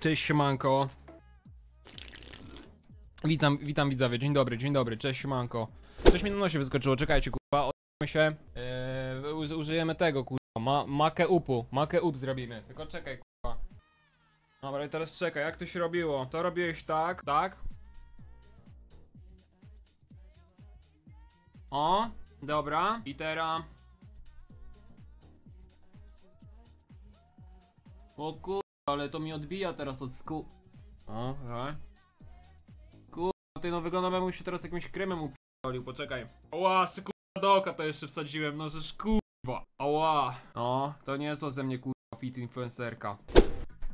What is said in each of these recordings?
Cześć, siemanko. Witam, witam widzowie, dzień dobry, dzień dobry, cześć, siemanko. Coś mi na nosie wyskoczyło, czekajcie, kurwa, odjemy się. Yy, użyjemy tego, kurwa, ma, makę upu, makę up zrobimy. Tylko czekaj, kurwa. Dobra, i teraz czekaj, jak to się robiło? To robiłeś tak, tak. O, dobra, i teraz... O kur ale to mi odbija teraz od sku... O, że? Kurwa, ty no wygląda jakbym się teraz jakimś kremem upiolił, poczekaj. Ła, kurwa do oka to jeszcze wsadziłem, no żeż kurwa. Ała. No, to nie jest ze mnie kurwa fit influencerka.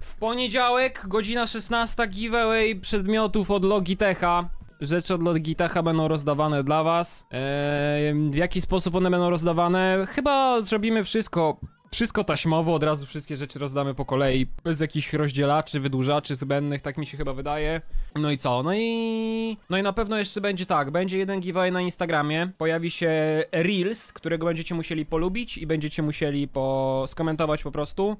W poniedziałek, godzina 16, giveaway przedmiotów od Logitecha rzeczy od Logitecha będą rozdawane dla was. Eee, w jaki sposób one będą rozdawane? Chyba zrobimy wszystko wszystko taśmowo, od razu wszystkie rzeczy rozdamy po kolei, bez jakichś rozdzielaczy, wydłużaczy zbędnych, tak mi się chyba wydaje. No i co? No i... No i na pewno jeszcze będzie tak, będzie jeden giveaway na Instagramie, pojawi się Reels, którego będziecie musieli polubić i będziecie musieli po... skomentować po prostu.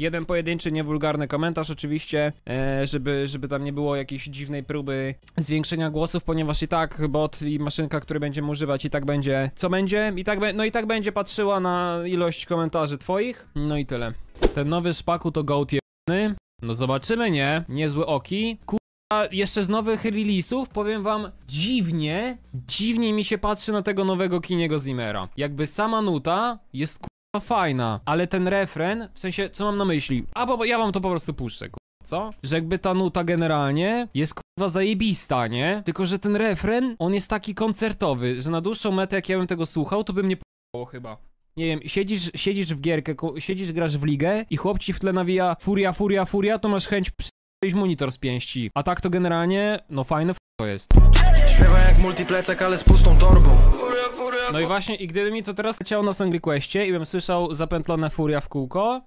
Jeden pojedynczy, niewulgarny komentarz oczywiście, e, żeby, żeby tam nie było jakiejś dziwnej próby zwiększenia głosów, ponieważ i tak bot i maszynka, który będziemy używać i tak będzie, co będzie, i tak, no i tak będzie patrzyła na ilość komentarzy twoich, no i tyle. Ten nowy szpaku to gołd jebany. No zobaczymy, nie? Niezły oki. Kurwa, jeszcze z nowych release'ów powiem wam dziwnie, dziwnie mi się patrzy na tego nowego Kiniego Zimmera. Jakby sama nuta jest fajna, ale ten refren, w sensie, co mam na myśli? A bo ja wam to po prostu puszczę, kurwa, co? Że jakby ta nuta generalnie jest kurwa zajebista, nie? Tylko, że ten refren, on jest taki koncertowy, że na dłuższą metę, jak ja bym tego słuchał, to bym nie p***ło chyba. Nie wiem, siedzisz, siedzisz w gierkę, siedzisz, grasz w ligę i chłop ci w tle nawija furia, furia, furia, to masz chęć przy monitor z pięści. A tak to generalnie, no fajne to jest. Śpiewa jak multiplecek, ale z pustą torbą. No i właśnie, i gdyby mi to teraz leciało na Song Requestie i bym słyszał zapętlone furia w kółko,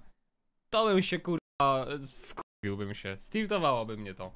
to bym się kurwa w Biłbym się, stiltowałoby mnie to.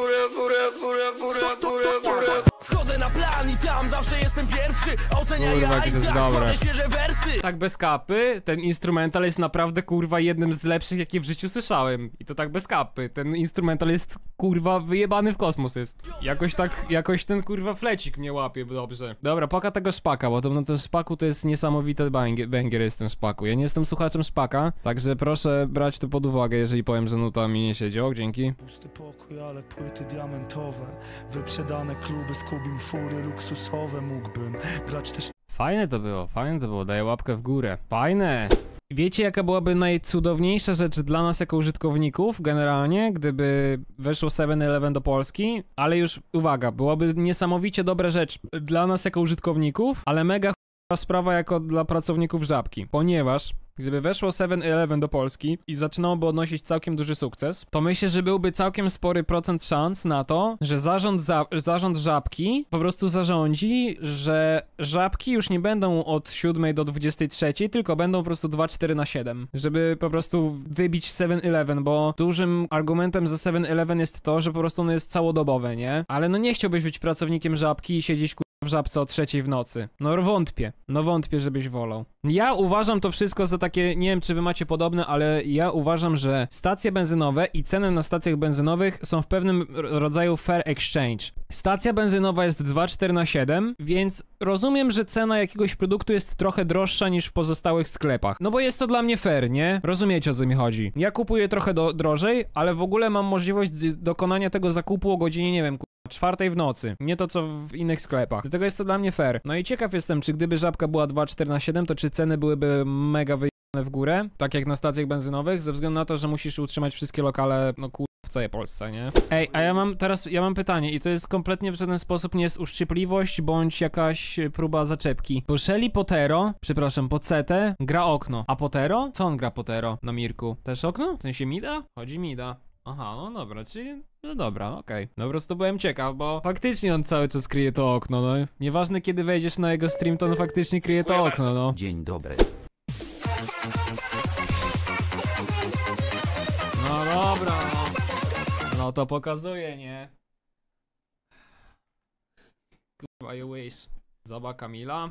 Wchodzę na plan i tam zawsze jestem pierwszy. Ocenia Kurwa, ja i tak, kładę świeże wersy. Tak bez kapy, ten instrumental jest naprawdę kurwa jednym z lepszych, jakie w życiu słyszałem. I to tak bez kapy. Ten instrumental jest kurwa wyjebany w kosmos jest. Jakoś tak, jakoś ten kurwa flecik mnie łapie dobrze. Dobra, poka tego szpaka, bo to na ten szpaku to jest niesamowity banger, jest ten szpaku. Ja nie jestem słuchaczem szpaka, także proszę brać to pod uwagę, jeżeli powiem, że nuta mi nie siedział dzięki. Pusty pokój, ale płyty diamentowe. Wyprzedane kluby z kubim fury luksusowe mógłbym grać też. Fajne to było, fajne to było, daję łapkę w górę. Fajne! Wiecie, jaka byłaby najcudowniejsza rzecz dla nas jako użytkowników generalnie, gdyby weszło 7-Eleven do Polski? Ale już uwaga, byłaby niesamowicie dobra rzecz dla nas jako użytkowników, ale mega sprawa jako dla pracowników żabki, ponieważ Gdyby weszło 7-Eleven do Polski i zaczynałoby odnosić całkiem duży sukces, to myślę, że byłby całkiem spory procent szans na to, że zarząd, za, zarząd Żabki po prostu zarządzi, że Żabki już nie będą od 7 do 23, tylko będą po prostu 2-4 na 7, żeby po prostu wybić 7-Eleven, bo dużym argumentem za 7-Eleven jest to, że po prostu ono jest całodobowe, nie? Ale no nie chciałbyś być pracownikiem Żabki i siedzieć ku w żabce o trzeciej w nocy. No wątpię, no wątpię, żebyś wolał. Ja uważam to wszystko za takie, nie wiem czy wy macie podobne, ale ja uważam, że stacje benzynowe i ceny na stacjach benzynowych są w pewnym rodzaju fair exchange. Stacja benzynowa jest 2,4 na 7, więc rozumiem, że cena jakiegoś produktu jest trochę droższa niż w pozostałych sklepach. No bo jest to dla mnie fair, nie? Rozumiecie o co mi chodzi. Ja kupuję trochę do, drożej, ale w ogóle mam możliwość dokonania tego zakupu o godzinie, nie wiem, czwartej w nocy. Nie to, co w innych sklepach. Dlatego jest to dla mnie fair. No i ciekaw jestem, czy gdyby żabka była 2,4 na 7, to czy ceny byłyby mega wy? w górę, tak jak na stacjach benzynowych, ze względu na to, że musisz utrzymać wszystkie lokale, no kur... w całej Polsce, nie? Ej, a ja mam teraz, ja mam pytanie i to jest kompletnie w żaden sposób nie jest uszczypliwość bądź jakaś e, próba zaczepki. Bo Shelly Potero, przepraszam, Pocetę gra okno, a Potero? Co on gra Potero na Mirku? Też okno? W sensie Mida? Chodzi Mida. Aha, no dobra, czyli no dobra, okej. Okay. No po prostu byłem ciekaw, bo faktycznie on cały czas kryje to okno, no. Nieważne kiedy wejdziesz na jego stream, to on faktycznie kryje to okno, no. Dzień dobry. No to pokazuje, nie? Kurwa, you wish. Zaba Kamila.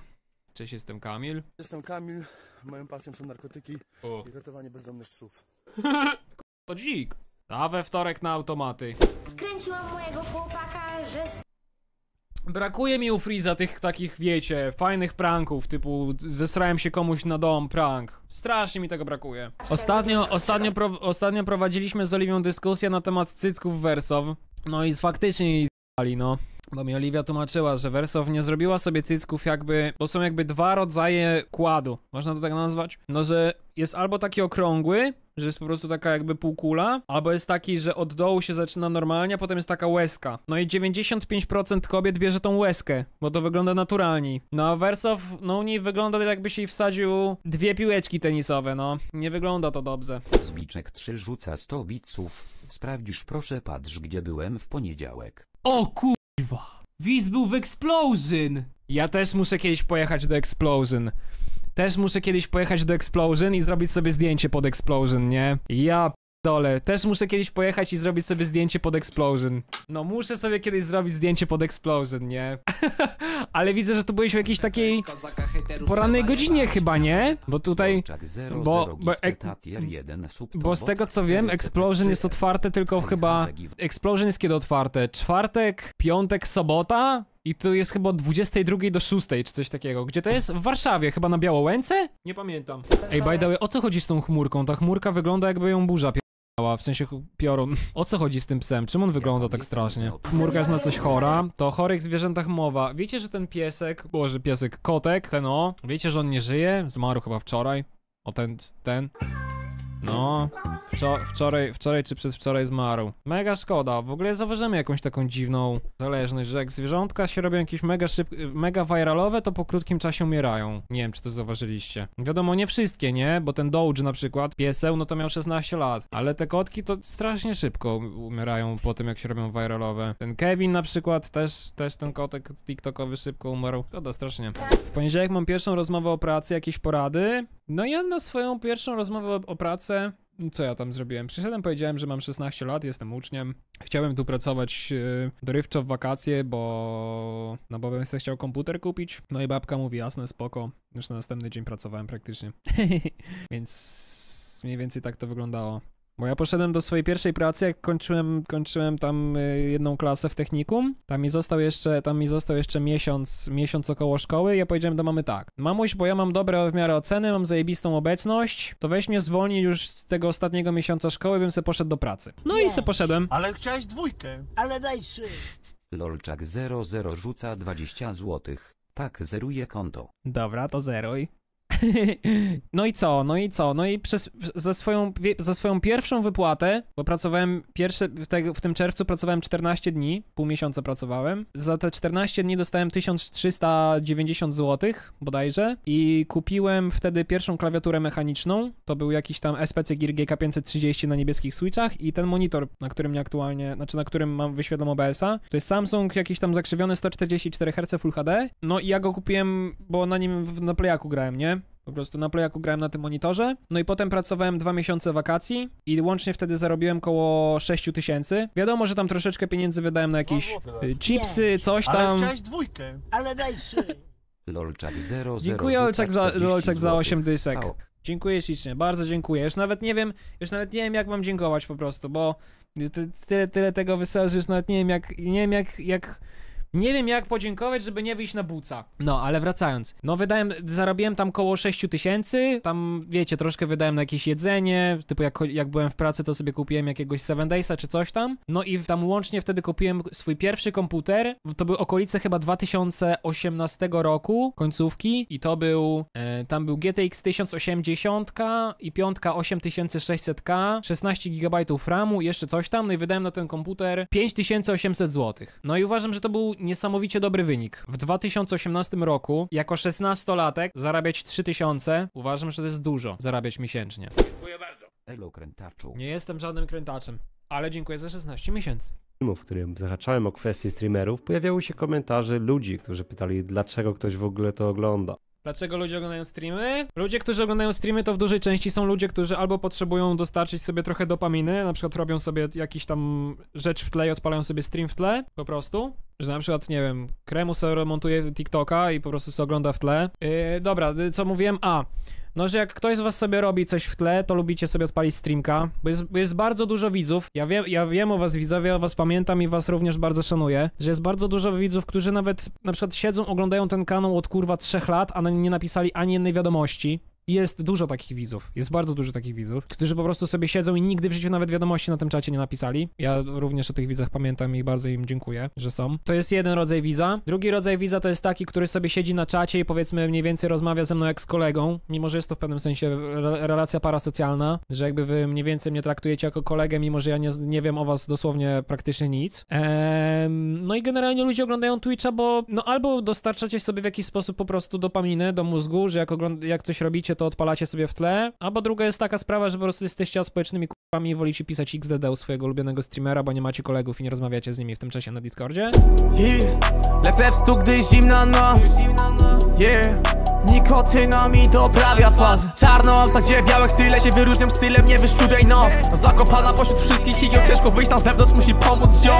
Cześć, jestem Kamil. Jestem Kamil, moją pasją są narkotyki O. i gotowanie bezdomnych psów. To dzik. A we wtorek na automaty. Wkręciłam mojego chłopaka, że Brakuje mi u Freeza tych takich, wiecie, fajnych pranków, typu zesrałem się komuś na dom, prank. Strasznie mi tego brakuje. Ostatnio, ostatnio, pro, ostatnio prowadziliśmy z Oliwią dyskusję na temat cycków wersow. No i faktycznie jej z***ali, no. Bo mi Oliwia tłumaczyła, że Wersow nie zrobiła sobie cycków jakby, bo są jakby dwa rodzaje kładu, można to tak nazwać? No, że jest albo taki okrągły, że jest po prostu taka jakby półkula, albo jest taki, że od dołu się zaczyna normalnie, a potem jest taka łezka. No i 95% kobiet bierze tą łezkę, bo to wygląda naturalniej. No a Wersow, no u niej wygląda tak, jakby się jej wsadził dwie piłeczki tenisowe, no. Nie wygląda to dobrze. Zbiczek 3 rzuca 100 biców. Sprawdzisz proszę patrz gdzie byłem w poniedziałek. O kurwa! Wiz był w Explosion! Ja też muszę kiedyś pojechać do Explosion. Też muszę kiedyś pojechać do Explosion i zrobić sobie zdjęcie pod Explosion, nie? Ja dole. Też muszę kiedyś pojechać i zrobić sobie zdjęcie pod Explosion. No muszę sobie kiedyś zrobić zdjęcie pod Explosion, nie? Ale widzę, że tu byłeś w jakiejś takiej porannej godzinie chyba, nie? Bo tutaj... Bo... Bo, bo z tego co wiem, Explosion jest otwarte tylko chyba... Explosion jest kiedy otwarte? Czwartek, piątek, sobota? I to jest chyba od 22 do 6 czy coś takiego. Gdzie to jest? W Warszawie, chyba na Białołęce? Nie pamiętam. Ej, by the way, o co chodzi z tą chmurką? Ta chmurka wygląda jakby ją burza w sensie piorun. O co chodzi z tym psem? Czym on wygląda tak strasznie? Chmurka jest na coś chora, to o chorych zwierzętach mowa. Wiecie, że ten piesek, boże piesek, kotek, ten o, wiecie, że on nie żyje? Zmarł chyba wczoraj. O ten, ten. No, wczor wczoraj, wczoraj czy przedwczoraj zmarł. Mega szkoda, w ogóle zauważymy jakąś taką dziwną zależność, że jak zwierzątka się robią jakieś mega szyb mega viralowe, to po krótkim czasie umierają. Nie wiem, czy to zauważyliście. Wiadomo, nie wszystkie, nie? Bo ten Doge na przykład, pieseł, no to miał 16 lat. Ale te kotki to strasznie szybko umierają po tym, jak się robią viralowe. Ten Kevin na przykład, też, też ten kotek tiktokowy szybko umarł. Szkoda, strasznie. W poniedziałek mam pierwszą rozmowę o pracy, jakieś porady. No ja na swoją pierwszą rozmowę o, o pracę, co ja tam zrobiłem? Przyszedłem, powiedziałem, że mam 16 lat, jestem uczniem. Chciałem tu pracować yy, dorywczo w wakacje, bo no bo bym sobie chciał komputer kupić. No i babka mówi, jasne, spoko. Już na następny dzień pracowałem praktycznie. Więc mniej więcej tak to wyglądało. Bo ja poszedłem do swojej pierwszej pracy, jak kończyłem, kończyłem tam y, jedną klasę w technikum. Tam mi został jeszcze, tam mi został jeszcze miesiąc, miesiąc około szkoły. Ja powiedziałem do mamy tak. Mamuś, bo ja mam dobre w miarę oceny, mam zajebistą obecność, to weź mnie zwolnij już z tego ostatniego miesiąca szkoły, bym se poszedł do pracy. No i se poszedłem. Ale chciałeś dwójkę. Ale daj trzy. Lolczak 00 rzuca 20 złotych. Tak, zeruje konto. Dobra, to zeruj no i co, no i co, no i przez, za, swoją, za swoją pierwszą wypłatę, bo pracowałem pierwsze, w, te, w tym czerwcu pracowałem 14 dni, pół miesiąca pracowałem, za te 14 dni dostałem 1390 zł bodajże i kupiłem wtedy pierwszą klawiaturę mechaniczną, to był jakiś tam SPC Gear GK530 na niebieskich switchach i ten monitor, na którym mnie aktualnie, znaczy na którym mam wyświetlam OBS-a, to jest Samsung jakiś tam zakrzywiony 144 Hz Full HD, no i ja go kupiłem, bo na nim w, na Playaku grałem, nie? Po prostu na plejaku grałem na tym monitorze. No i potem pracowałem dwa miesiące wakacji i łącznie wtedy zarobiłem koło 6 tysięcy. Wiadomo, że tam troszeczkę pieniędzy wydałem na jakieś y, chipsy, coś tam. Ale dwójkę. Ale daj Lolczak 00 Dziękuję Olczak za, Lolczak za 8 dysek. Dziękuję ślicznie, bardzo dziękuję. Już nawet nie wiem, już nawet nie wiem jak mam dziękować po prostu, bo tyle, tyle tego wystarczy, już nawet nie wiem jak, nie wiem jak, jak nie wiem jak podziękować, żeby nie wyjść na buca. No, ale wracając. No wydałem, zarobiłem tam koło 6 tysięcy, tam wiecie, troszkę wydałem na jakieś jedzenie, typu jak, jak byłem w pracy, to sobie kupiłem jakiegoś 7 Daysa czy coś tam. No i tam łącznie wtedy kupiłem swój pierwszy komputer, to były okolice chyba 2018 roku, końcówki i to był, e, tam był GTX 1080 i piątka 8600K, 16 GB RAMu jeszcze coś tam, no i wydałem na ten komputer 5800 zł. No i uważam, że to był niesamowicie dobry wynik. W 2018 roku, jako 16-latek, zarabiać 3000, uważam, że to jest dużo zarabiać miesięcznie. Dziękuję bardzo. Elo krętaczu. Nie jestem żadnym krętaczem, ale dziękuję za 16 miesięcy w którym zahaczałem o kwestie streamerów, pojawiały się komentarze ludzi, którzy pytali, dlaczego ktoś w ogóle to ogląda. Dlaczego ludzie oglądają streamy? Ludzie, którzy oglądają streamy, to w dużej części są ludzie, którzy albo potrzebują dostarczyć sobie trochę dopaminy, na przykład robią sobie jakiś tam rzecz w tle i odpalają sobie stream w tle, po prostu że na przykład, nie wiem, Kremu sobie montuje TikToka i po prostu sobie ogląda w tle. Yy, dobra, y, co mówiłem? A, no, że jak ktoś z was sobie robi coś w tle, to lubicie sobie odpalić streamka, bo jest, bo jest bardzo dużo widzów. Ja wiem, ja wiem o was widzowie, o was pamiętam i was również bardzo szanuję, że jest bardzo dużo widzów, którzy nawet na przykład siedzą, oglądają ten kanał od kurwa trzech lat, a nie napisali ani jednej wiadomości. Jest dużo takich widzów, jest bardzo dużo takich widzów, którzy po prostu sobie siedzą i nigdy w życiu nawet wiadomości na tym czacie nie napisali. Ja również o tych widzach pamiętam i bardzo im dziękuję, że są. To jest jeden rodzaj widza. Drugi rodzaj widza to jest taki, który sobie siedzi na czacie i powiedzmy mniej więcej rozmawia ze mną jak z kolegą, mimo że jest to w pewnym sensie relacja parasocjalna, że jakby wy mniej więcej mnie traktujecie jako kolegę, mimo że ja nie, nie wiem o was dosłownie praktycznie nic. no i generalnie ludzie oglądają Twitcha, bo no albo dostarczacie sobie w jakiś sposób po prostu dopaminy do mózgu, że jak, jak coś robicie, to odpalacie sobie w tle, albo druga jest taka sprawa, że po prostu jesteście społecznymi kupami i wolicie pisać XDD u swojego ulubionego streamera, bo nie macie kolegów i nie rozmawiacie z nimi w tym czasie na Discordzie. Yeah, lecę w stu, gdy zimna noc. Yeah. Nikotyna mi doprawia faz Czarno w gdzie białych tyle się wyróżniam stylem, nie wyszczudej nos Zakopana pośród wszystkich igieł, ciężko wyjść na zewnątrz, musi pomóc ziom